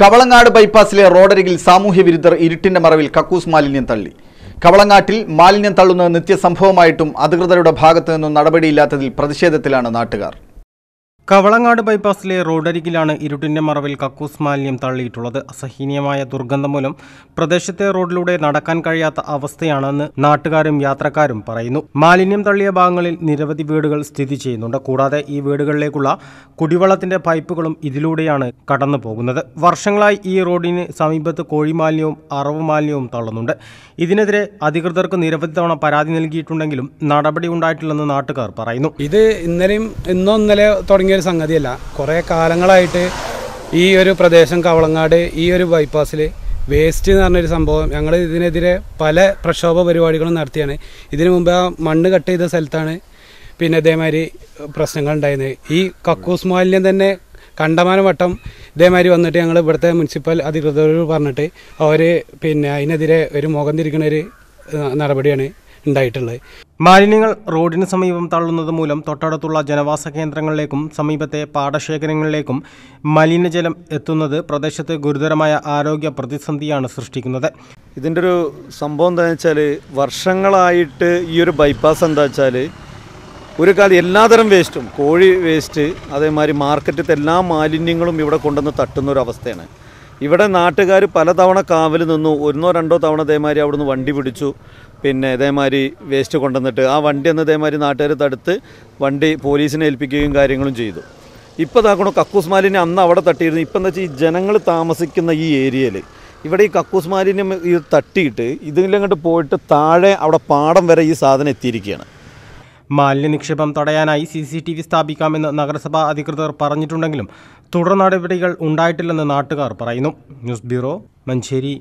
കവളങ്ങാട് ബൈപ്പാസിലെ റോഡരികിൽ സാമൂഹ്യ വിരുദ്ധർ ഇരുട്ടിന്റെ മറവിൽ കക്കൂസ് മാലിന്യം തള്ളി കവളങ്ങാട്ടിൽ മാലിന്യം തള്ളുന്നത് നിത്യസംഭവമായിട്ടും അധികൃതരുടെ ഭാഗത്തു നിന്നും നടപടിയില്ലാത്തതിൽ പ്രതിഷേധത്തിലാണ് നാട്ടുകാർ കവളങ്ങാട് ബൈപ്പാസിലെ റോഡരികിലാണ് ഇരുട്ടിൻ്റെ മറവിൽ കക്കൂസ് മാലിന്യം തള്ളിയിട്ടുള്ളത് അസഹനീയമായ ദുർഗന്ധം മൂലം പ്രദേശത്തെ റോഡിലൂടെ നടക്കാൻ കഴിയാത്ത അവസ്ഥയാണെന്ന് നാട്ടുകാരും യാത്രക്കാരും പറയുന്നു മാലിന്യം തള്ളിയ ഭാഗങ്ങളിൽ നിരവധി വീടുകൾ സ്ഥിതി ചെയ്യുന്നുണ്ട് കൂടാതെ ഈ വീടുകളിലേക്കുള്ള കുടിവെള്ളത്തിന്റെ പൈപ്പുകളും ഇതിലൂടെയാണ് കടന്നു പോകുന്നത് വർഷങ്ങളായി ഈ റോഡിന് സമീപത്ത് കോഴി മാലിന്യവും അറവ് മാലിന്യവും തള്ളുന്നുണ്ട് ഇതിനെതിരെ അധികൃതർക്ക് നിരവധി തവണ പരാതി നൽകിയിട്ടുണ്ടെങ്കിലും നടപടി ഉണ്ടായിട്ടില്ലെന്ന് നാട്ടുകാർ പറയുന്നു ഇത് ഇന്നലെയും ഇന്നോ ഇന്നലെ തുടങ്ങിയ ചെറിയൊരു സംഗതിയല്ല കുറേ കാലങ്ങളായിട്ട് ഈ ഒരു പ്രദേശം കവളങ്ങാട് ഈ ഒരു ബൈപ്പാസിൽ വേസ്റ്റ് എന്ന് പറഞ്ഞൊരു സംഭവം ഞങ്ങൾ ഇതിനെതിരെ പല പ്രക്ഷോഭ പരിപാടികളും നടത്തിയാണ് ഇതിനു മുമ്പ് ആ മണ്ണ് കട്ട് ചെയ്ത സ്ഥലത്താണ് പിന്നെ ഇതേമാതിരി പ്രശ്നങ്ങൾ ഉണ്ടായത് ഈ കക്കൂസ് മാലിന്യം തന്നെ കണ്ടമാനം വട്ടം ഇതേമാതിരി വന്നിട്ട് ഞങ്ങൾ ഇവിടുത്തെ മുനിസിപ്പൽ അധികൃതരോട് പറഞ്ഞിട്ട് അവർ പിന്നെ അതിനെതിരെ ഒരു മുഖം തിരിക്കുന്ന ഒരു നടപടിയാണ് ഉണ്ടായിട്ടുള്ളത് മാലിന്യങ്ങൾ റോഡിന് സമീപം തള്ളുന്നത് മൂലം തൊട്ടടുത്തുള്ള ജനവാസ കേന്ദ്രങ്ങളിലേക്കും സമീപത്തെ പാടശേഖരങ്ങളിലേക്കും മലിനജലം എത്തുന്നത് പ്രദേശത്ത് ഗുരുതരമായ ആരോഗ്യ പ്രതിസന്ധിയാണ് സൃഷ്ടിക്കുന്നത് ഇതിൻ്റെ ഒരു സംഭവം എന്താ വെച്ചാൽ വർഷങ്ങളായിട്ട് ഈ ഒരു ബൈപ്പാസ് എന്താ വെച്ചാൽ ഒരു കാലം എല്ലാതരം വേസ്റ്റും കോഴി വേസ്റ്റ് അതേമാതിരി മാർക്കറ്റിലത്തെ എല്ലാ മാലിന്യങ്ങളും ഇവിടെ കൊണ്ടുവന്ന് തട്ടുന്ന ഒരു അവസ്ഥയാണ് ഇവിടെ നാട്ടുകാർ പലതവണ കാവൽ നിന്നു ഒന്നോ രണ്ടോ തവണ ഇതേമാതിരി അവിടുന്ന് വണ്ടി പിടിച്ചു പിന്നെ ഇതേമാതിരി വേസ്റ്റ് കൊണ്ടുവന്നിട്ട് ആ വണ്ടി അന്ന് ഇതേമാതിരി നാട്ടുകാർ തടുത്ത് വണ്ടി പോലീസിനെ ഏൽപ്പിക്കുകയും കാര്യങ്ങളും ചെയ്തു ഇപ്പോൾ ഇതാക്കണോ കക്കൂസ് മാലിന്യം അന്ന് അവിടെ തട്ടിയിരുന്നു ഇപ്പം എന്താ വെച്ചാൽ ഈ ജനങ്ങൾ താമസിക്കുന്ന ഈ ഏരിയയിൽ ഇവിടെ ഈ കക്കൂസ് മാലിന്യം ഇത് തട്ടിയിട്ട് ഇതിലങ്ങോട്ട് പോയിട്ട് താഴെ അവിടെ പാടം വരെ ഈ സാധനം എത്തിയിരിക്കുകയാണ് മാലിന്യ നിക്ഷേപം തടയാനായി സി സി ടി വി സ്ഥാപിക്കാമെന്ന് നഗരസഭാ അധികൃതർ പറഞ്ഞിട്ടുണ്ടെങ്കിലും തുടർ നടപടികൾ ഉണ്ടായിട്ടില്ലെന്ന് നാട്ടുകാർ പറയുന്നു ന്യൂസ് ബ്യൂറോ മഞ്ചേരി